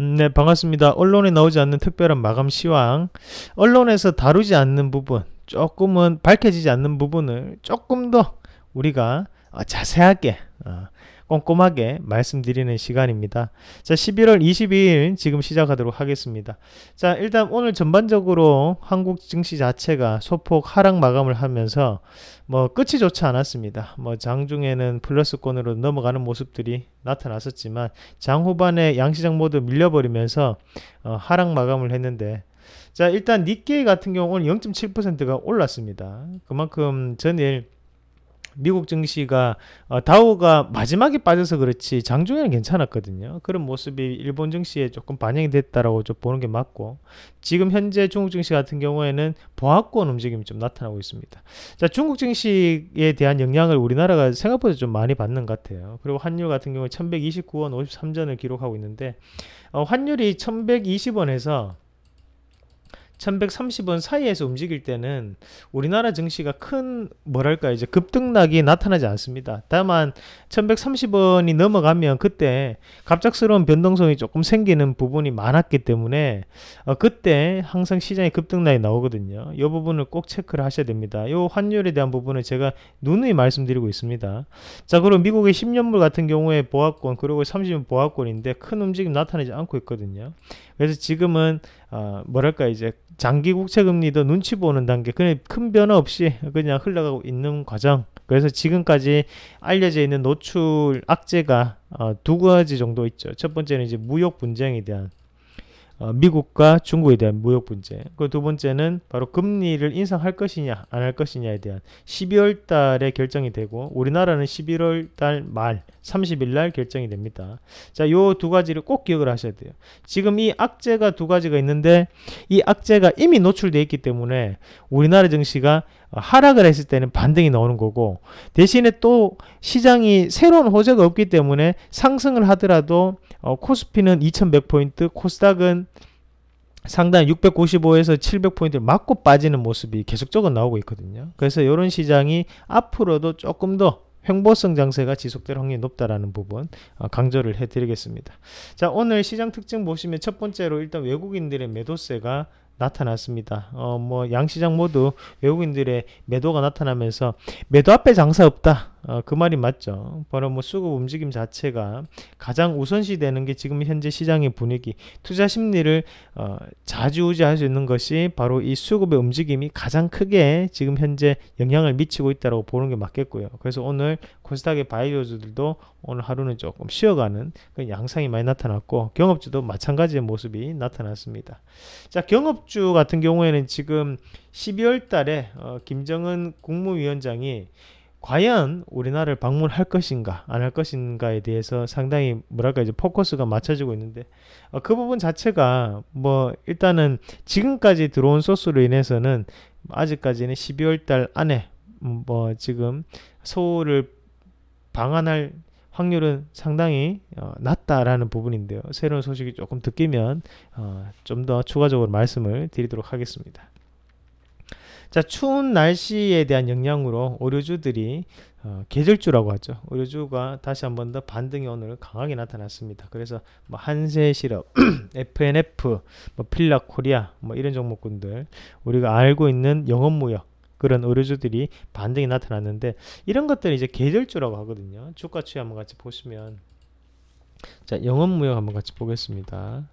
네, 반갑습니다. 언론에 나오지 않는 특별한 마감 시황. 언론에서 다루지 않는 부분, 조금은 밝혀지지 않는 부분을 조금 더 우리가 어, 자세하게 어, 꼼꼼하게 말씀드리는 시간입니다. 자, 11월 22일 지금 시작하도록 하겠습니다. 자, 일단 오늘 전반적으로 한국 증시 자체가 소폭 하락 마감을 하면서 뭐 끝이 좋지 않았습니다. 뭐 장중에는 플러스권으로 넘어가는 모습들이 나타났었지만 장 후반에 양시장 모두 밀려버리면서 어, 하락 마감을 했는데 자 일단 니케이 같은 경우 오늘 0.7%가 올랐습니다. 그만큼 전일 미국 증시가 어, 다우가 마지막에 빠져서 그렇지 장중에는 괜찮았거든요. 그런 모습이 일본 증시에 조금 반영이 됐다라고 좀 보는 게 맞고 지금 현재 중국 증시 같은 경우에는 보합권 움직임이 좀 나타나고 있습니다. 자, 중국 증시에 대한 영향을 우리나라가 생각보다 좀 많이 받는 것 같아요. 그리고 환율 같은 경우에 1129원 53전을 기록하고 있는데 어, 환율이 1120원에서 1130원 사이에서 움직일 때는 우리나라 증시가 큰 뭐랄까 이제 급등락이 나타나지 않습니다. 다만 1130원이 넘어가면 그때 갑작스러운 변동성이 조금 생기는 부분이 많았기 때문에 어 그때 항상 시장에 급등락이 나오거든요. 이 부분을 꼭 체크를 하셔야 됩니다. 이 환율에 대한 부분을 제가 누누이 말씀드리고 있습니다. 자 그럼 미국의 10년물 같은 경우에 보합권 그리고 30년 보합권인데 큰 움직임 나타나지 않고 있거든요. 그래서 지금은 어, 뭐랄까 이제 장기 국채 금리도 눈치 보는 단계 그냥 큰 변화 없이 그냥 흘러가고 있는 과정 그래서 지금까지 알려져 있는 노출 악재가 어, 두 가지 정도 있죠 첫 번째는 이제 무역 분쟁에 대한 어, 미국과 중국에 대한 무역 문제 그두 번째는 바로 금리를 인상할 것이냐 안 할 것이냐에 대한 12월 달에 결정이 되고 우리나라는 11월 달 말 30일 날 결정이 됩니다 자요두 가지를 꼭 기억을 하셔야 돼요 지금 이 악재가 두 가지가 있는데 이 악재가 이미 노출되어 있기 때문에 우리나라 증시가 어, 하락을 했을 때는 반등이 나오는 거고 대신에 또 시장이 새로운 호재가 없기 때문에 상승을 하더라도 어, 코스피는 2100포인트 코스닥은 상단 695에서 700포인트를 맞고 빠지는 모습이 계속적으로 나오고 있거든요. 그래서 이런 시장이 앞으로도 조금 더 횡보성 장세가 지속될 확률이 높다라는 부분 어, 강조를 해드리겠습니다. 자 오늘 시장 특징 보시면 첫 번째로 일단 외국인들의 매도세가 나타났습니다. 어, 뭐 양시장 모두 외국인들의 매도가 나타나면서 매도 앞에 장사 없다. 어, 그 말이 맞죠. 바로 뭐 수급 움직임 자체가 가장 우선시 되는 게 지금 현재 시장의 분위기, 투자 심리를 어, 좌지우지할 수 있는 것이 바로 이 수급의 움직임이 가장 크게 지금 현재 영향을 미치고 있다고 보는 게 맞겠고요. 그래서 오늘 코스닥의 바이오주들도 오늘 하루는 조금 쉬어가는 그 양상이 많이 나타났고 경업주도 마찬가지의 모습이 나타났습니다. 자, 경업주 같은 경우에는 지금 12월 달에 어, 김정은 국무위원장이 과연 우리나라를 방문할 것인가 안 할 것인가에 대해서 상당히 뭐랄까 이제 포커스가 맞춰지고 있는데 어, 그 부분 자체가 뭐 일단은 지금까지 들어온 소스로 인해서는 아직까지는 12월 달 안에 뭐 지금 서울을 방한할 확률은 상당히 어, 낮다라는 부분인데요. 새로운 소식이 조금 듣기면 어, 좀 더 추가적으로 말씀을 드리도록 하겠습니다. 자, 추운 날씨에 대한 영향으로 의료주들이 어, 계절주라고 하죠. 의료주가 다시 한 번 더 반등이 오늘 강하게 나타났습니다. 그래서 뭐한세시럽 FNF, 뭐, 뭐 필라코리아 뭐 이런 종목군들 우리가 알고 있는 영업무역 그런 의료주들이 반등이 나타났는데 이런 것들이 이제 계절주라고 하거든요. 주가 추이 한번 같이 보시면 자 영업무역 한번 같이 보겠습니다.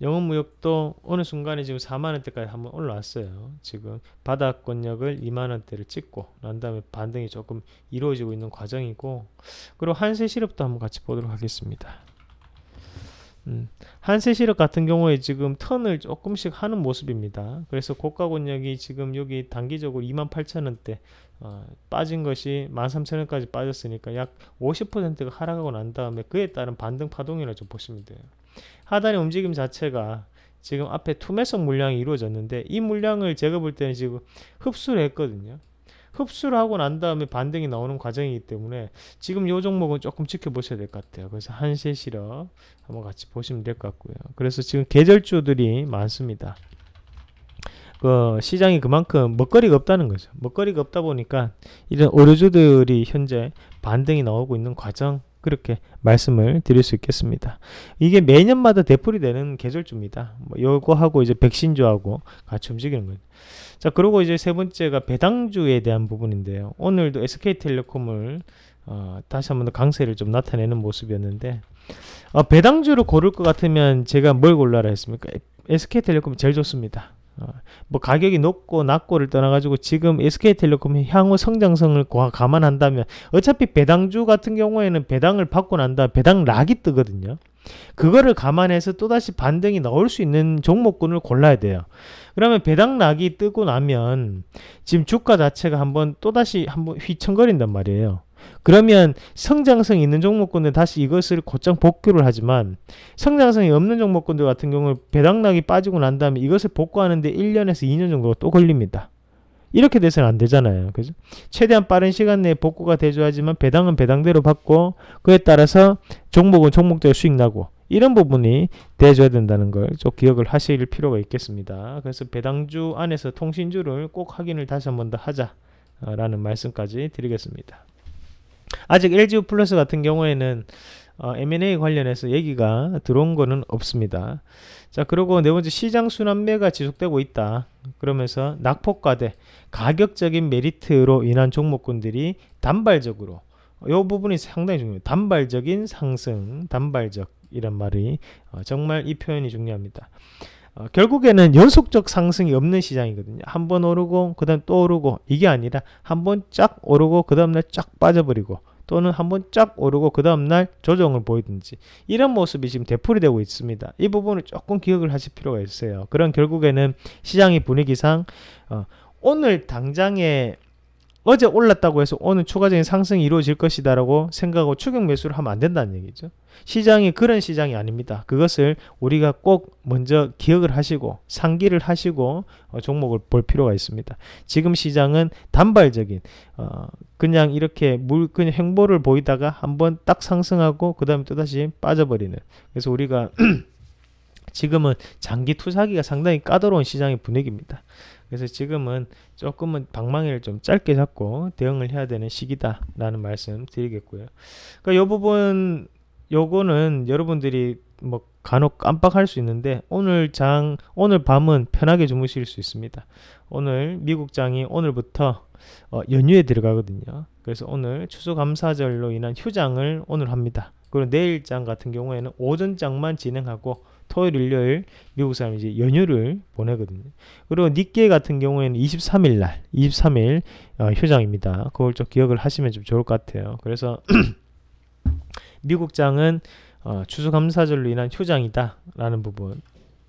영업무역도 어느 순간에 지금 4만원대까지 한번 올라왔어요. 지금 바닥권역을 2만원대를 찍고 난 다음에 반등이 조금 이루어지고 있는 과정이고 그리고 한세시럽도 한번 같이 보도록 하겠습니다. 음, 한세시럽 같은 경우에 지금 턴을 조금씩 하는 모습입니다. 그래서 고가 권역이 지금 여기 단기적으로 28,000원대 어, 빠진 것이 13,000원까지 빠졌으니까 약 50%가 하락하고 난 다음에 그에 따른 반등 파동이라고 보시면 돼요. 하단의 움직임 자체가 지금 앞에 투매성 물량이 이루어졌는데 이 물량을 제가 볼 때는 지금 흡수를 했거든요. 흡수를 하고 난 다음에 반등이 나오는 과정이기 때문에 지금 이 종목은 조금 지켜보셔야 될 것 같아요. 그래서 한세 시업 한번 같이 보시면 될 것 같고요. 그래서 지금 계절주들이 많습니다. 그 시장이 그만큼 먹거리가 없다는 거죠. 먹거리가 없다 보니까 이런 의류주들이 현재 반등이 나오고 있는 과정 그렇게 말씀을 드릴 수 있겠습니다. 이게 매년마다 대풀이 되는 계절주입니다. 뭐 요거하고 이제 백신주하고 같이 움직이는 거죠. 자, 그리고 이제 세 번째가 배당주에 대한 부분인데요. 오늘도 SK텔레콤을 어, 다시 한번 더 강세를 좀 나타내는 모습이었는데 어, 배당주를 고를 것 같으면 제가 뭘 골라라 했습니까? s k 텔레콤 제일 좋습니다. 어, 뭐 가격이 높고 낮고를 떠나가지고 지금 SK텔레콤의 향후 성장성을 감안한다면 어차피 배당주 같은 경우에는 배당을 받고 난 다음 배당락이 뜨거든요. 그거를 감안해서 또다시 반등이 나올 수 있는 종목군을 골라야 돼요. 그러면 배당락이 뜨고 나면 지금 주가 자체가 한번 또다시 한번 휘청거린단 말이에요. 그러면 성장성 있는 종목군들 다시 이것을 곧장 복구를 하지만 성장성이 없는 종목군들 같은 경우는 배당락이 빠지고 난 다음에 이것을 복구하는데 1년에서 2년 정도가 또 걸립니다. 이렇게 돼서는 안 되잖아요. 그죠? 최대한 빠른 시간 내에 복구가 되줘야 하지만 배당은 배당대로 받고 그에 따라서 종목은 종목대로 수익 나고 이런 부분이 돼줘야 된다는 걸 좀 기억을 하실 필요가 있겠습니다. 그래서 배당주 안에서 통신주를 꼭 확인을 다시 한 번 더 하자라는 말씀까지 드리겠습니다. 아직 LG 플러스 같은 경우에는 어, M&A 관련해서 얘기가 들어온 거는 없습니다. 자, 그리고 네 번째 시장 순환매가 지속되고 있다. 그러면서 낙폭과대, 가격적인 메리트로 인한 종목군들이 단발적으로 이 부분이 상당히 중요해요. 단발적인 상승, 단발적 이란 말이 어, 정말 이 표현이 중요합니다. 어, 결국에는 연속적 상승이 없는 시장이거든요. 한 번 오르고 그 다음 또 오르고 이게 아니라 한 번 쫙 오르고 그 다음날 쫙 빠져버리고 또는 한 번 쫙 오르고 그 다음날 조정을 보이든지 이런 모습이 지금 대풀이 되고 있습니다. 이 부분을 조금 기억을 하실 필요가 있어요. 그럼 결국에는 시장의 분위기상 어, 오늘 당장에 어제 올랐다고 해서 오늘 추가적인 상승이 이루어질 것이다라고 생각하고 추격 매수를 하면 안 된다는 얘기죠. 시장이 그런 시장이 아닙니다. 그것을 우리가 꼭 먼저 기억을 하시고 상기를 하시고 어, 종목을 볼 필요가 있습니다. 지금 시장은 단발적인 어, 그냥 이렇게 물 그냥 행보를 보이다가 한번 딱 상승하고 그 다음에 또다시 빠져버리는 그래서 우리가 지금은 장기 투자기가 상당히 까다로운 시장의 분위기입니다. 그래서 지금은 조금은 방망이를 좀 짧게 잡고 대응을 해야 되는 시기다라는 말씀 드리겠고요. 그러니까 이 부분 요거는 여러분들이 뭐 간혹 깜빡할 수 있는데 오늘 장 오늘 밤은 편하게 주무실 수 있습니다. 오늘 미국 장이 오늘부터 어, 연휴에 들어가거든요. 그래서 오늘 추수감사절로 인한 휴장을 오늘 합니다. 그리고 내일 장 같은 경우에는 오전 장만 진행하고 토요일 일요일 미국 사람이 이제 연휴를 보내거든요. 그리고 니케 같은 경우에는 23일 날 23일 어, 휴장입니다. 그걸 좀 기억을 하시면 좀 좋을 것 같아요. 그래서 미국장은 어, 추수감사절로 인한 효장이다라는 부분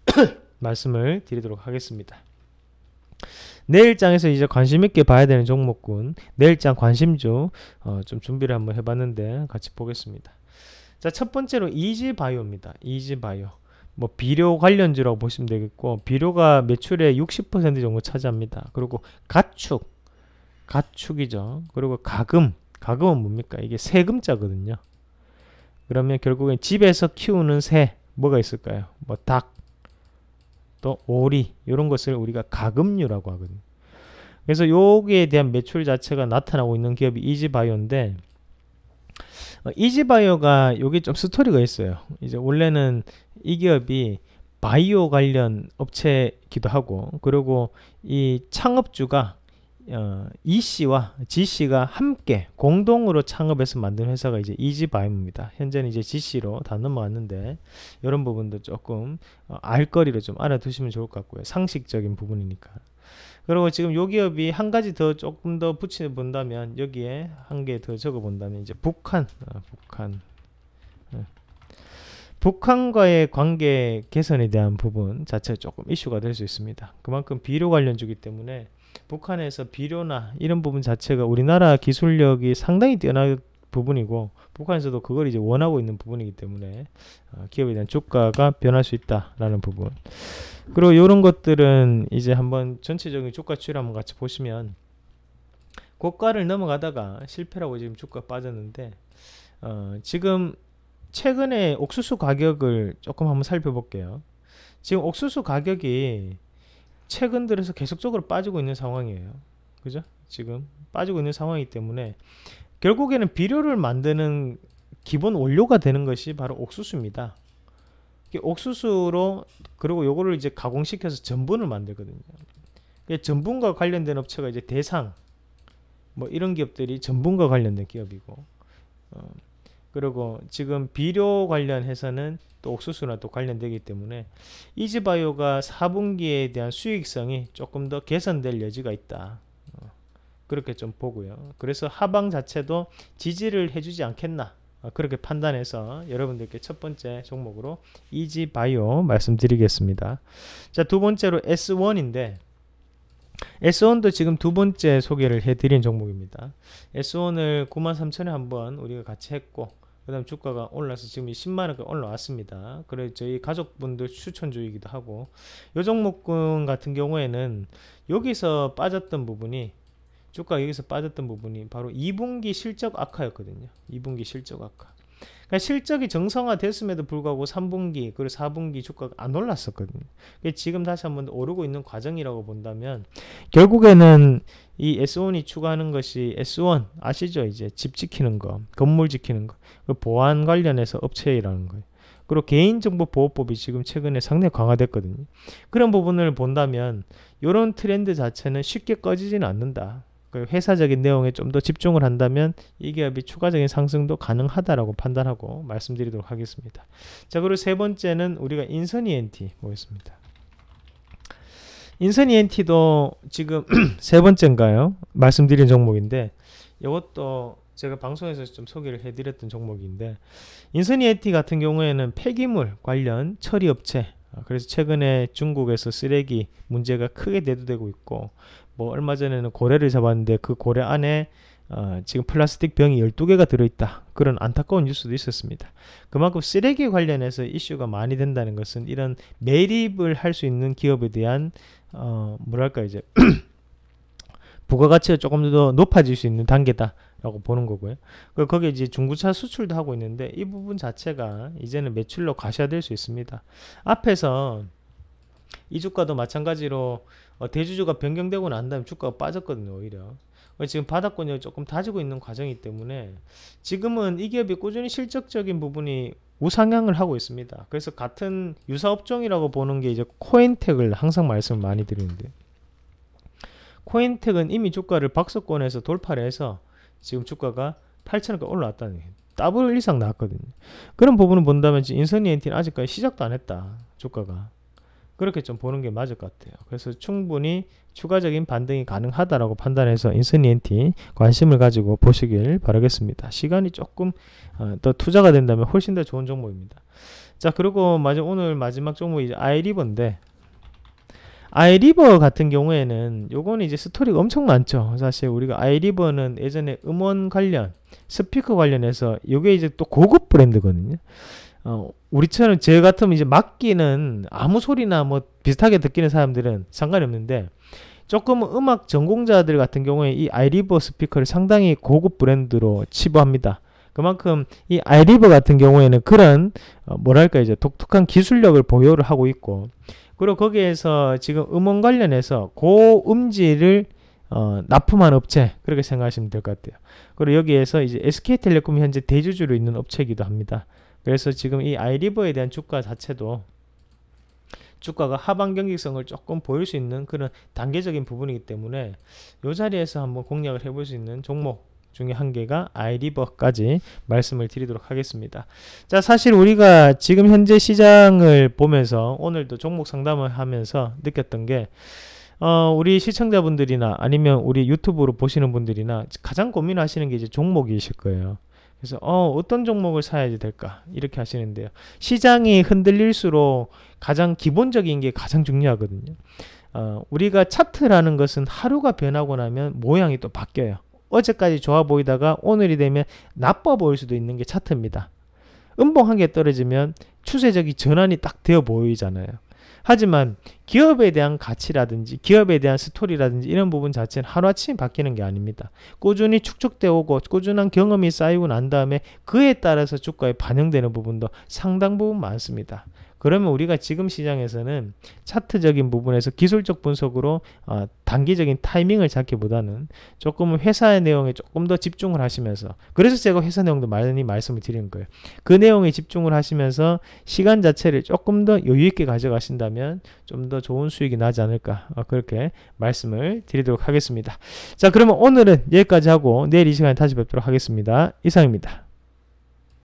말씀을 드리도록 하겠습니다. 내일장에서 이제 관심 있게 봐야 되는 종목군 내일장 관심주 어, 좀 준비를 한번 해봤는데 같이 보겠습니다. 자첫 번째로 이지바이오입니다. 이지바이오 뭐 비료 관련주라고 보시면 되겠고 비료가 매출의 60% 정도 차지합니다. 그리고 가축 가축이죠. 그리고 가금 가금은 뭡니까? 이게 세금자거든요. 그러면 결국엔 집에서 키우는 새 뭐가 있을까요? 뭐 닭, 또 오리 이런 것을 우리가 가금류라고 하거든요. 그래서 여기에 대한 매출 자체가 나타나고 있는 기업이 이지바이오인데 어, 이지바이오가 여기 좀 스토리가 있어요. 이제 원래는 이 기업이 바이오 관련 업체기도 하고 그리고 이 창업주가 어, E 씨와 G 씨가 함께 공동으로 창업해서 만든 회사가 이제 이지바이브입니다. 현재는 이제 G 씨로 다 넘어왔는데 이런 부분도 조금 어, 알거리로 좀 알아두시면 좋을 것 같고요. 상식적인 부분이니까. 그리고 지금 요 기업이 한 가지 더 조금 더 붙여 본다면 여기에 한 개 더 적어 본다면 이제 북한, 어, 북한. 어. 북한과의 관계 개선에 대한 부분 자체 가 조금 이슈가 될 수 있습니다. 그만큼 비료 관련주기 때문에 북한에서 비료나 이런 부분 자체가 우리나라 기술력이 상당히 뛰어난 부분이고 북한에서도 그걸 이제 원하고 있는 부분이기 때문에 어, 기업에 대한 주가가 변할 수 있다라는 부분 그리고 이런 것들은 이제 한번 전체적인 주가 추이를 한번 같이 보시면 고가를 넘어가다가 실패라고 지금 주가가 빠졌는데 어, 지금 최근에 옥수수 가격을 조금 한번 살펴볼게요 지금 옥수수 가격이 최근 들어서 계속적으로 빠지고 있는 상황이에요. 그죠? 지금 빠지고 있는 상황이기 때문에 결국에는 비료를 만드는 기본 원료가 되는 것이 바로 옥수수입니다. 옥수수로 그리고 요거를 이제 가공시켜서 전분을 만들거든요. 전분과 관련된 업체가 이제 대상 뭐 이런 기업들이 전분과 관련된 기업이고 어, 그리고 지금 비료 관련해서는 또 옥수수나 또 관련되기 때문에 이지바이오가 4분기에 대한 수익성이 조금 더 개선될 여지가 있다. 어, 그렇게 좀 보고요. 그래서 하방 자체도 지지를 해주지 않겠나 어, 그렇게 판단해서 여러분들께 첫 번째 종목으로 이지바이오 말씀드리겠습니다. 자, 두 번째로 S1인데 S1도 지금 두 번째 소개를 해드린 종목입니다. S1을 93,000에 한번 우리가 같이 했고 그 다음 주가가 올라서 지금 10만원까지 올라왔습니다. 그래 저희 가족분들 추천주이기도 하고 요 종목군 같은 경우에는 여기서 빠졌던 부분이 주가 여기서 빠졌던 부분이 바로 2분기 실적 악화였거든요. 2분기 실적 악화. 그러니까 실적이 정상화됐음에도 불구하고 3분기 그리고 4분기 주가가 안 올랐었거든요. 지금 다시 한번 오르고 있는 과정이라고 본다면 결국에는 이 S1이 추가하는 것이 S1 아시죠? 이제 집 지키는 거, 건물 지키는 거, 그 보안 관련해서 업체라는 거예요. 그리고 개인정보보호법이 지금 최근에 상당히 강화됐거든요. 그런 부분을 본다면 이런 트렌드 자체는 쉽게 꺼지지는 않는다. 그리고 회사적인 내용에 좀 더 집중을 한다면 이 기업이 추가적인 상승도 가능하다라고 판단하고 말씀드리도록 하겠습니다. 자 그리고 세 번째는 우리가 인선이 엔티 보겠습니다. 인선 e 엔티도 지금 세 번째인가요? 말씀드린 종목인데 이것도 제가 방송에서 좀 소개를 해드렸던 종목인데 인선 ENT 같은 경우에는 폐기물 관련 처리업체 아, 그래서 최근에 중국에서 쓰레기 문제가 크게 대두되고 있고 뭐 얼마 전에는 고래를 잡았는데 그 고래 안에 어, 지금 플라스틱 병이 12개가 들어있다. 그런 안타까운 뉴스도 있었습니다. 그만큼 쓰레기 관련해서 이슈가 많이 된다는 것은 이런 매립을 할 수 있는 기업에 대한 어, 뭐랄까 이제 부가가치가 조금 더 높아질 수 있는 단계다라고 보는 거고요. 그 거기에 이제 중고차 수출도 하고 있는데 이 부분 자체가 이제는 매출로 가셔야될 수 있습니다. 앞에서 이 주가도 마찬가지로 어, 대주주가 변경되고 난 다음에 주가가 빠졌거든요 오히려 지금 바닥권을 조금 다지고 있는 과정이기 때문에 지금은 이 기업이 꾸준히 실적적인 부분이 우상향을 하고 있습니다. 그래서 같은 유사 업종이라고 보는 게 이제 코인텍을 항상 말씀 많이 드리는데 코인텍은 이미 주가를 박스권에서 돌파를 해서 지금 주가가 8천원까지 올라왔다는 얘 더블 이상 나왔거든요. 그런 부분을 본다면 인선이 엔티 아직까지 시작도 안 했다. 주가가. 그렇게 좀 보는 게 맞을 것 같아요. 그래서 충분히 추가적인 반등이 가능하다라고 판단해서 인스니엔티 관심을 가지고 보시길 바라겠습니다. 시간이 조금 어, 더 투자가 된다면 훨씬 더 좋은 종목입니다. 자 그리고 마지막 오늘 마지막 종목이 아이리버인데 아이리버 같은 경우에는 요거는 이제 스토리가 엄청 많죠. 사실 우리가 아이리버는 예전에 음원 관련 스피커 관련해서 요게 이제 또 고급 브랜드거든요. 어, 우리처럼 저 같으면 이제 막기는 아무 소리나 뭐 비슷하게 듣기는 사람들은 상관이 없는데 조금 음악 전공자들 같은 경우에 이 아이리버 스피커를 상당히 고급 브랜드로 치부합니다. 그만큼 이 아이리버 같은 경우에는 그런 어, 뭐랄까 이제 독특한 기술력을 보유를 하고 있고 그리고 거기에서 지금 음원 관련해서 고음질을 어, 납품한 업체 그렇게 생각하시면 될 것 같아요. 그리고 여기에서 이제 SK텔레콤이 현재 대주주로 있는 업체이기도 합니다. 그래서 지금 이 아이리버에 대한 주가 자체도 주가가 하반 경직성을 조금 보일 수 있는 그런 단계적인 부분이기 때문에 이 자리에서 한번 공략을 해볼 수 있는 종목 중에 한 개가 아이리버까지 말씀을 드리도록 하겠습니다. 자, 사실 우리가 지금 현재 시장을 보면서 오늘도 종목 상담을 하면서 느꼈던 게 어, 우리 시청자분들이나 아니면 우리 유튜브로 보시는 분들이나 가장 고민하시는 게 이제 종목이실 거예요. 그래서 어, 어떤 종목을 사야 될까 이렇게 하시는데요. 시장이 흔들릴수록 가장 기본적인 게 가장 중요하거든요. 어, 우리가 차트라는 것은 하루가 변하고 나면 모양이 또 바뀌어요. 어제까지 좋아 보이다가 오늘이 되면 나빠 보일 수도 있는 게 차트입니다. 음봉 한게 떨어지면 추세적인 전환이 딱 되어 보이잖아요. 하지만 기업에 대한 가치라든지 기업에 대한 스토리라든지 이런 부분 자체는 하루아침에 바뀌는 게 아닙니다. 꾸준히 축적되어 오고 꾸준한 경험이 쌓이고 난 다음에 그에 따라서 주가에 반영되는 부분도 상당 부분 많습니다. 그러면 우리가 지금 시장에서는 차트적인 부분에서 기술적 분석으로 어, 단기적인 타이밍을 잡기보다는 조금 회사의 내용에 조금 더 집중을 하시면서 그래서 제가 회사 내용도 많이 말씀을 드리는 거예요. 그 내용에 집중을 하시면서 시간 자체를 조금 더 여유 있게 가져가신다면 좀 더 좋은 수익이 나지 않을까 어, 그렇게 말씀을 드리도록 하겠습니다. 자 그러면 오늘은 여기까지 하고 내일 이 시간에 다시 뵙도록 하겠습니다. 이상입니다.